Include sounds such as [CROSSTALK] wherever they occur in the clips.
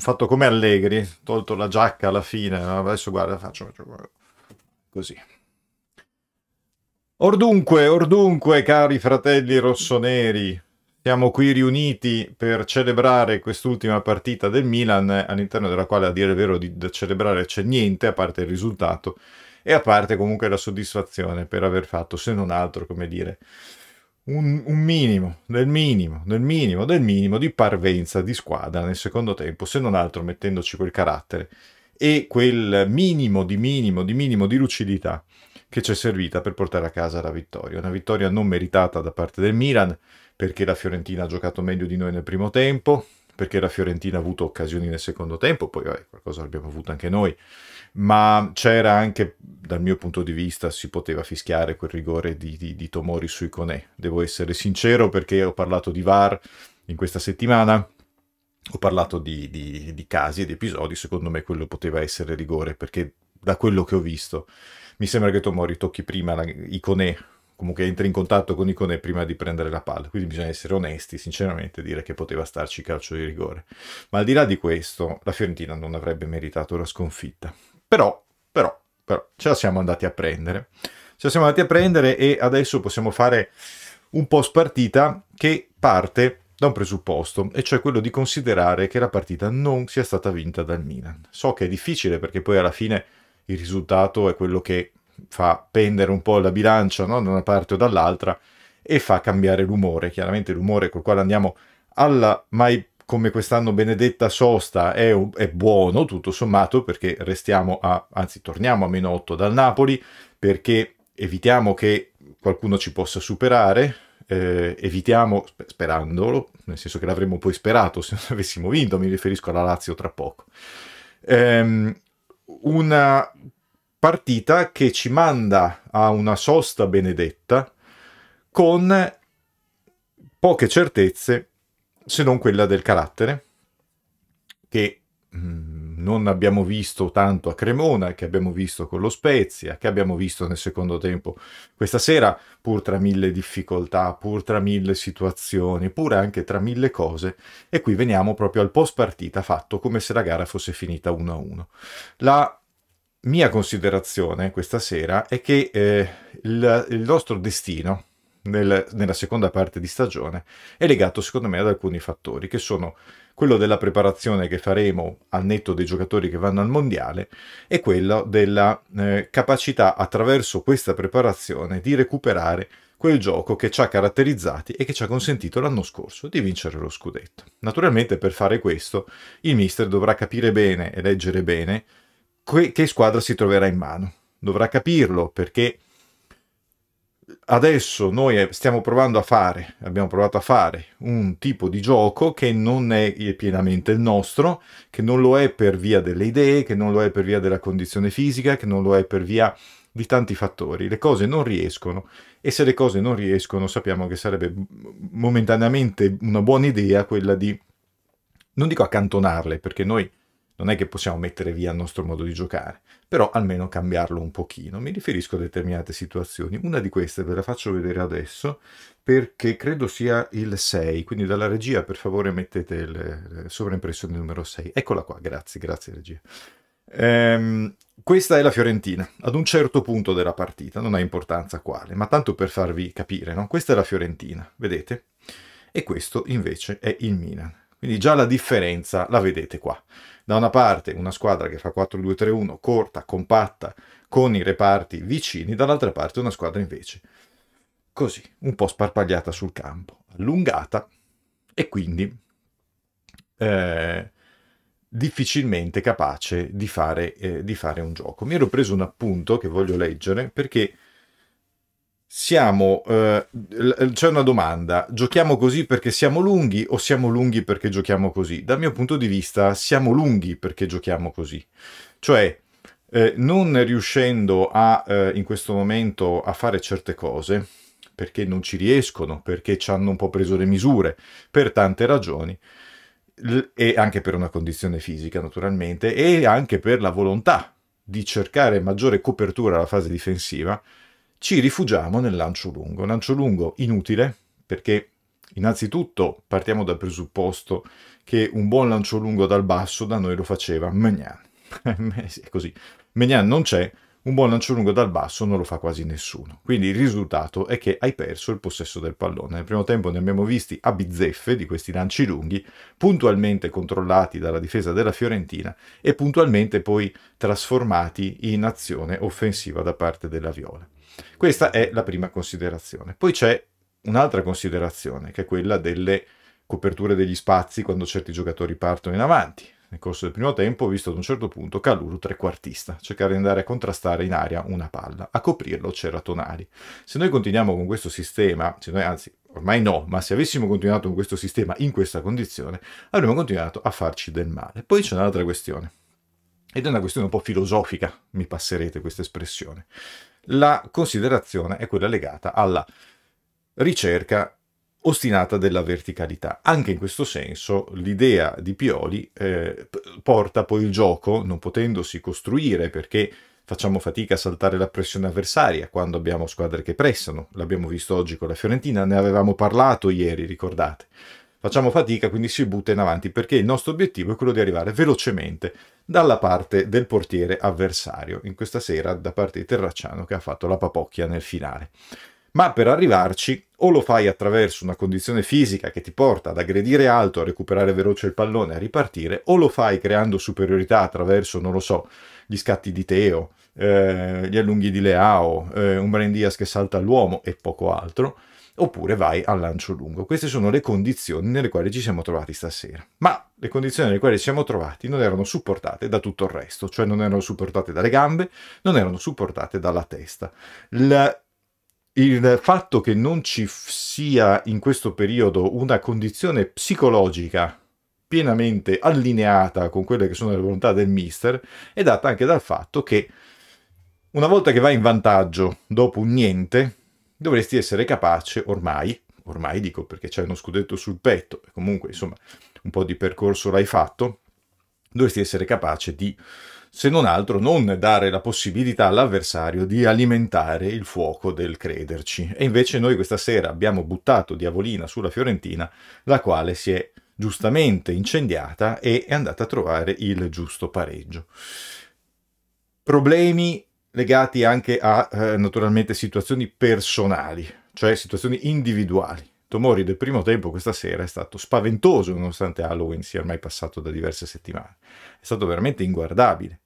fatto come Allegri, tolto la giacca alla fine, adesso guarda, faccio, faccio così. Ordunque, ordunque, cari fratelli rossoneri, siamo qui riuniti per celebrare quest'ultima partita del Milan, all'interno della quale a dire il vero di, celebrare c'è niente, a parte il risultato, e a parte comunque la soddisfazione per aver fatto, se non altro, come dire, un, un, minimo, del minimo, del minimo, del minimo di parvenza di squadra nel secondo tempo, se non altro mettendoci quel carattere e quel minimo di minimo di minimo di lucidità che ci è servita per portare a casa la vittoria. Una vittoria non meritata da parte del Milan, perché la Fiorentina ha giocato meglio di noi nel primo tempo, perché la Fiorentina ha avuto occasioni nel secondo tempo, poi vabbè, qualcosa l'abbiamo avuta anche noi, ma c'era anche, dal mio punto di vista, si poteva fischiare quel rigore di, di, di Tomori sui Conè. Devo essere sincero perché ho parlato di VAR in questa settimana, ho parlato di, di, di casi e di episodi, secondo me quello poteva essere rigore perché da quello che ho visto mi sembra che Tomori tocchi prima la, i Conè comunque entri in contatto con Icone prima di prendere la palla. Quindi bisogna essere onesti, sinceramente, dire che poteva starci calcio di rigore. Ma al di là di questo, la Fiorentina non avrebbe meritato la sconfitta. Però, però, però, ce la siamo andati a prendere. Ce la siamo andati a prendere e adesso possiamo fare un post partita che parte da un presupposto, e cioè quello di considerare che la partita non sia stata vinta dal Milan. So che è difficile perché poi alla fine il risultato è quello che fa pendere un po' la bilancia no? da una parte o dall'altra e fa cambiare l'umore, chiaramente l'umore col quale andiamo alla mai come quest'anno benedetta sosta è, è, buono tutto sommato perché restiamo a, anzi torniamo a meno 8 dal Napoli perché evitiamo che qualcuno ci possa superare, eh, evitiamo, sperandolo, nel senso che l'avremmo poi sperato se non avessimo vinto, mi riferisco alla Lazio tra poco, ehm, una partita che ci manda a una sosta benedetta con poche certezze se non quella del carattere, che mm, non abbiamo visto tanto a Cremona, che abbiamo visto con lo Spezia, che abbiamo visto nel secondo tempo questa sera, pur tra mille difficoltà, pur tra mille situazioni, pur anche tra mille cose. E qui veniamo proprio al post partita fatto come se la gara fosse finita 1-1. La mia considerazione questa sera è che eh, il, il nostro destino, nel, nella seconda parte di stagione è legato secondo me ad alcuni fattori che sono quello della preparazione che faremo al netto dei giocatori che vanno al mondiale e quello della eh, capacità attraverso questa preparazione di recuperare quel gioco che ci ha caratterizzati e che ci ha consentito l'anno scorso di vincere lo scudetto. Naturalmente per fare questo il mister dovrà capire bene e leggere bene que- che squadra si troverà in mano. Dovrà capirlo perché adesso noi stiamo provando a fare, abbiamo provato a fare un tipo di gioco che non è pienamente il nostro, che non lo è per via delle idee, che non lo è per via della condizione fisica, che non lo è per via di tanti fattori. Le cose non riescono e se le cose non riescono sappiamo che sarebbe momentaneamente una buona idea quella di, non dico accantonarle, perché noi non è che possiamo mettere via il nostro modo di giocare, però almeno cambiarlo un pochino. Mi riferisco a determinate situazioni. Una di queste ve la faccio vedere adesso perché credo sia il 6, quindi dalla regia per favore mettete le, eh, le sovraimpressione numero 6. Eccola qua, grazie, grazie regia. Ehm, questa è la Fiorentina, ad un certo punto della partita, non ha importanza quale, ma tanto per farvi capire, no? questa è la Fiorentina, vedete? E questo invece è il Milan. Quindi già la differenza la vedete qua. Da una parte una squadra che fa 4-2-3-1, corta, compatta, con i reparti vicini, dall'altra parte una squadra invece così, un po' sparpagliata sul campo, allungata e quindi eh, difficilmente capace di fare, eh, di fare un gioco. Mi ero preso un appunto che voglio leggere perché siamo, eh, c'è una domanda, giochiamo così perché siamo lunghi o siamo lunghi perché giochiamo così? Dal mio punto di vista siamo lunghi perché giochiamo così, cioè eh, non riuscendo a, eh, in questo momento a fare certe cose, perché non ci riescono, perché ci hanno un po' preso le misure, per tante ragioni, e anche per una condizione fisica naturalmente, e anche per la volontà di cercare maggiore copertura alla fase difensiva, ci rifugiamo nel lancio lungo. Lancio lungo inutile perché innanzitutto partiamo dal presupposto che un buon lancio lungo dal basso da noi lo faceva Magnan. [LAUGHS] Eh, è così. Magnan non c'è, un buon lancio lungo dal basso non lo fa quasi nessuno. Quindi il risultato è che hai perso il possesso del pallone. Nel primo tempo ne abbiamo visti a bizzeffe di questi lanci lunghi, puntualmente controllati dalla difesa della Fiorentina e puntualmente poi trasformati in azione offensiva da parte della Viola. Questa è la prima considerazione. Poi c'è un'altra considerazione, che è quella delle coperture degli spazi quando certi giocatori partono in avanti. Nel corso del primo tempo ho visto ad un certo punto Caluru trequartista, cercare di andare a contrastare in aria una palla. A coprirlo c'era Tonali. Se noi continuiamo con questo sistema, se noi, anzi ormai no, ma se avessimo continuato con questo sistema in questa condizione, avremmo continuato a farci del male. Poi c'è un'altra questione. Ed è una questione un po' filosofica, mi passerete questa espressione. La considerazione è quella legata alla ricerca ostinata della verticalità. Anche in questo senso l'idea di Pioli eh, porta poi il gioco, non potendosi costruire perché facciamo fatica a saltare la pressione avversaria quando abbiamo squadre che pressano, l'abbiamo visto oggi con la Fiorentina, ne avevamo parlato ieri, ricordate. Facciamo fatica, quindi si butta in avanti perché il nostro obiettivo è quello di arrivare velocemente dalla parte del portiere avversario, in questa sera da parte di Terracciano che ha fatto la papocchia nel finale. Ma per arrivarci o lo fai attraverso una condizione fisica che ti porta ad aggredire alto, a recuperare veloce il pallone, a ripartire, o lo fai creando superiorità attraverso, non lo so, gli scatti di Teo, eh, gli allunghi di Leao, eh, un Brandias che salta all'uomo e poco altro, oppure vai al lancio lungo. Queste sono le condizioni nelle quali ci siamo trovati stasera. Ma le condizioni nelle quali ci siamo trovati non erano supportate da tutto il resto, cioè non erano supportate dalle gambe, non erano supportate dalla testa. La il fatto che non ci sia in questo periodo una condizione psicologica pienamente allineata con quelle che sono le volontà del mister è data anche dal fatto che una volta che vai in vantaggio dopo un niente, dovresti essere capace ormai, ormai dico perché c'è uno scudetto sul petto, comunque insomma un po' di percorso l'hai fatto, dovresti essere capace di, se non altro, non dare la possibilità all'avversario di alimentare il fuoco del crederci. E invece noi questa sera abbiamo buttato diavolina sulla Fiorentina, la quale si è giustamente incendiata e è andata a trovare il giusto pareggio. Problemi legati anche a eh, naturalmente situazioni personali, cioè situazioni individuali. Tomori del primo tempo questa sera è stato spaventoso nonostante Halloween sia ormai passato da diverse settimane. È stato veramente inguardabile.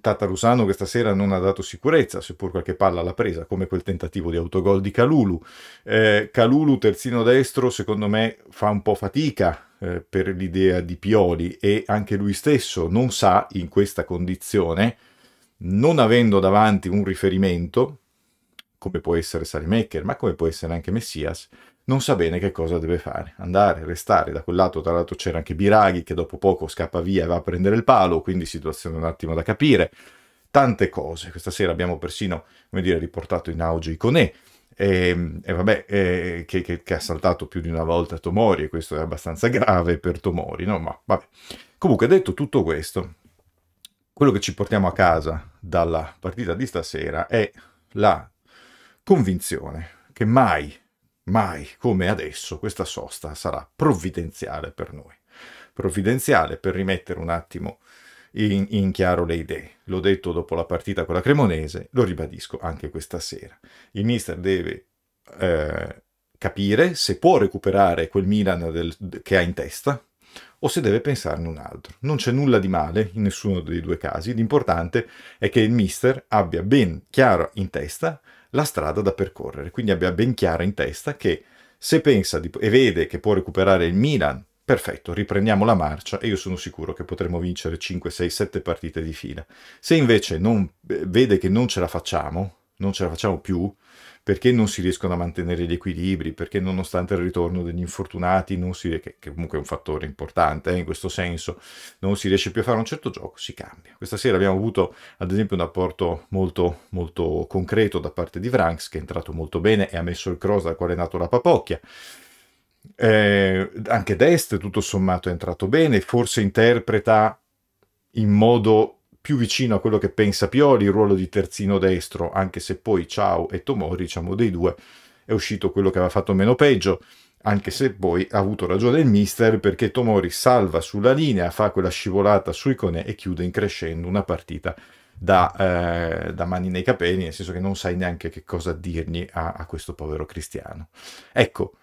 Tatarusano questa sera non ha dato sicurezza, seppur qualche palla l'ha presa, come quel tentativo di autogol di Calulu. Eh, Calulu, terzino destro, secondo me fa un po' fatica eh, per l'idea di Pioli e anche lui stesso non sa in questa condizione non avendo davanti un riferimento, come può essere Salimaker, ma come può essere anche Messias, non sa bene che cosa deve fare. Andare, restare, da quel lato tra l'altro c'era anche Biraghi che dopo poco scappa via e va a prendere il palo, quindi situazione un attimo da capire. Tante cose, questa sera abbiamo persino, come dire, riportato in auge Iconè, e, ehm, e, vabbè, e, eh, che, che, che, ha saltato più di una volta Tomori, e questo è abbastanza grave per Tomori, no? Ma vabbè. Comunque, detto tutto questo, quello che ci portiamo a casa dalla partita di stasera è la convinzione che mai, mai come adesso questa sosta sarà provvidenziale per noi. Provvidenziale per rimettere un attimo in, in, chiaro le idee. L'ho detto dopo la partita con la Cremonese, lo ribadisco anche questa sera. Il mister deve eh, capire se può recuperare quel Milan del, che ha in testa, o se deve pensarne un altro. Non c'è nulla di male in nessuno dei due casi, l'importante è che il mister abbia ben chiaro in testa la strada da percorrere, quindi abbia ben chiaro in testa che se pensa di, e vede che può recuperare il Milan, perfetto, riprendiamo la marcia e io sono sicuro che potremo vincere 5, 6, 7 partite di fila. Se invece non, eh, vede che non ce la facciamo, non ce la facciamo più, perché non si riescono a mantenere gli equilibri, perché nonostante il ritorno degli infortunati, si, che, che, comunque è un fattore importante eh, in questo senso, non si riesce più a fare un certo gioco, si cambia. Questa sera abbiamo avuto ad esempio un apporto molto, molto concreto da parte di Franks, che è entrato molto bene e ha messo il cross dal quale è nato la papocchia. Eh, anche Dest tutto sommato è entrato bene, forse interpreta in modo più vicino a quello che pensa Pioli, il ruolo di terzino destro, anche se poi Ciao e Tomori, diciamo dei due, è uscito quello che aveva fatto meno peggio, anche se poi ha avuto ragione il mister perché Tomori salva sulla linea, fa quella scivolata sui conè e chiude in crescendo una partita da, eh, da, mani nei capelli, nel senso che non sai neanche che cosa dirgli a, a questo povero cristiano. Ecco,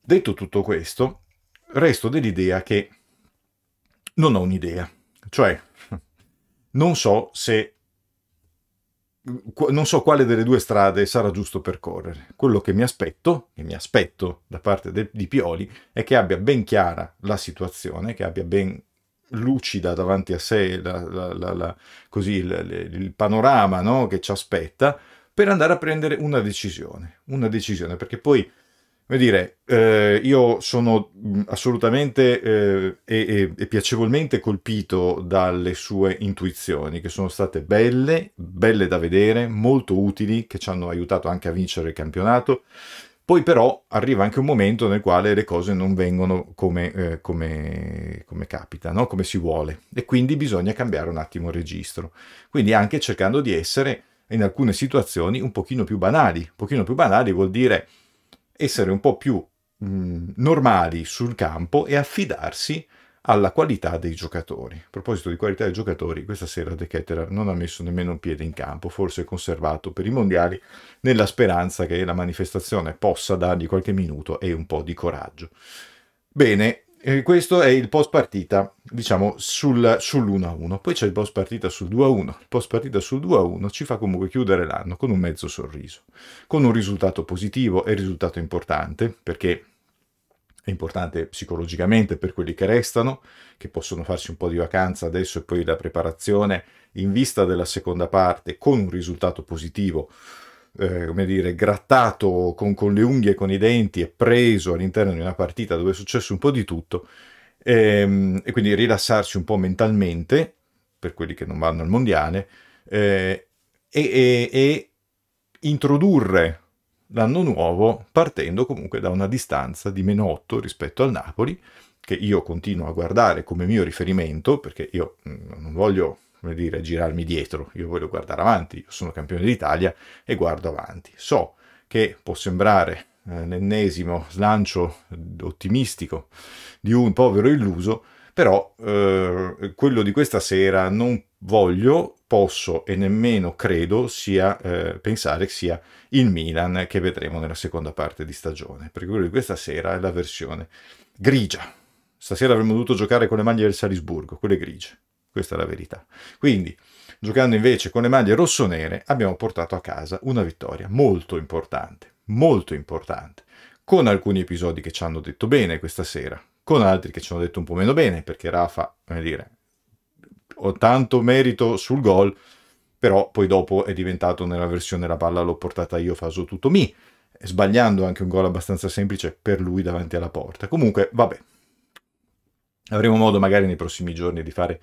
detto tutto questo, resto dell'idea che non ho un'idea, cioè non so se non so quale delle due strade sarà giusto percorrere. Quello che mi aspetto, che mi aspetto da parte de, di Pioli, è che abbia ben chiara la situazione, che abbia ben lucida davanti a sé la, la, la, così, il, il, panorama no, che ci aspetta, per andare a prendere una decisione. Una decisione, perché poi come dire, eh, io sono mm, assolutamente eh, e, e, piacevolmente colpito dalle sue intuizioni, che sono state belle, belle da vedere, molto utili, che ci hanno aiutato anche a vincere il campionato. Poi però arriva anche un momento nel quale le cose non vengono come, eh, come, come capita, no? come si vuole. E quindi bisogna cambiare un attimo il registro. Quindi anche cercando di essere in alcune situazioni un pochino più banali. Un pochino più banali vuol dire essere un po' più mh, mm, normali sul campo e affidarsi alla qualità dei giocatori. A proposito di qualità dei giocatori, questa sera De Ketterer non ha messo nemmeno un piede in campo, forse è conservato per i mondiali, nella speranza che la manifestazione possa dargli qualche minuto e un po' di coraggio. Bene, questo è il post partita, diciamo, sul, sull'1-1. Poi c'è il post partita sul 2-1. Il post partita sul 2-1 ci fa comunque chiudere l'anno con un mezzo sorriso, con un risultato positivo e risultato importante, perché è importante psicologicamente per quelli che restano, che possono farsi un po' di vacanza adesso e poi la preparazione in vista della seconda parte con un risultato positivo eh, come dire, grattato con, con, le unghie e con i denti e preso all'interno di una partita dove è successo un po' di tutto, ehm, e quindi rilassarsi un po' mentalmente, per quelli che non vanno al mondiale, eh, e, e, e introdurre l'anno nuovo partendo comunque da una distanza di meno 8 rispetto al Napoli, che io continuo a guardare come mio riferimento, perché io mm, non voglio come dire, girarmi dietro, io voglio guardare avanti, io sono campione d'Italia e guardo avanti. So che può sembrare eh, l'ennesimo slancio ottimistico di un povero illuso, però eh, quello di questa sera non voglio, posso e nemmeno credo sia, eh, pensare che sia il Milan che vedremo nella seconda parte di stagione, perché quello di questa sera è la versione grigia. Stasera avremmo dovuto giocare con le maglie del Salisburgo, quelle grigie. Questa è la verità. Quindi, giocando invece con le maglie rossonere, abbiamo portato a casa una vittoria molto importante, molto importante, con alcuni episodi che ci hanno detto bene questa sera, con altri che ci hanno detto un po' meno bene, perché Rafa, come dire, ho tanto merito sul gol, però poi dopo è diventato nella versione la palla l'ho portata io, faso tutto mi, sbagliando anche un gol abbastanza semplice per lui davanti alla porta. Comunque, vabbè, avremo modo magari nei prossimi giorni di fare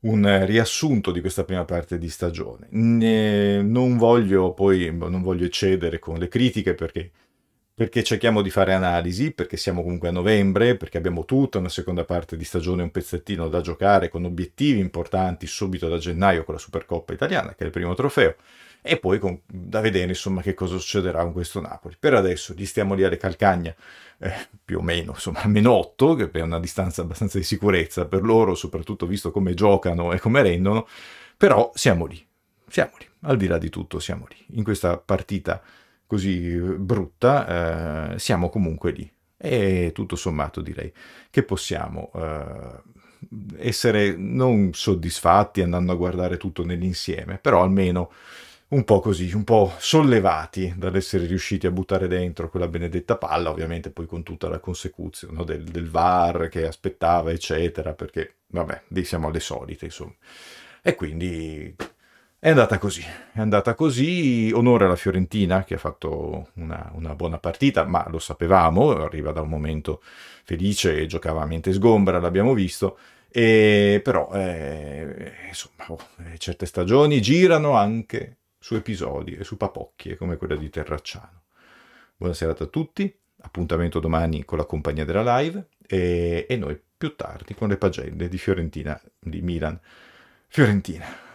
un riassunto di questa prima parte di stagione. Ne, non voglio poi boh, non voglio eccedere con le critiche perché, perché cerchiamo di fare analisi, perché siamo comunque a novembre, perché abbiamo tutta una seconda parte di stagione, un pezzettino da giocare con obiettivi importanti subito da gennaio con la Supercoppa italiana, che è il primo trofeo e poi con, da vedere insomma che cosa succederà con questo Napoli. Per adesso gli stiamo lì alle calcagna, eh, più o meno, insomma meno 8, che è una distanza abbastanza di sicurezza per loro, soprattutto visto come giocano e come rendono, però siamo lì, siamo lì, al di là di tutto siamo lì. In questa partita così eh, brutta eh, siamo comunque lì e tutto sommato direi che possiamo... Eh, essere non soddisfatti andando a guardare tutto nell'insieme, però almeno un po' così, un po' sollevati dall'essere riusciti a buttare dentro quella benedetta palla, ovviamente poi con tutta la consecuzione no? del, del, VAR che aspettava, eccetera, perché vabbè, lì siamo alle solite, insomma. E quindi è andata così, è andata così, onore alla Fiorentina che ha fatto una, una buona partita, ma lo sapevamo, arriva da un momento felice e giocava a mente sgombra, l'abbiamo visto, e però eh, insomma, oh, eh, certe stagioni girano anche su episodi e su papocchie come quella di Terracciano. Buona serata a tutti, appuntamento domani con la compagnia della live e, e noi più tardi con le pagelle di Fiorentina, di Milan. Fiorentina.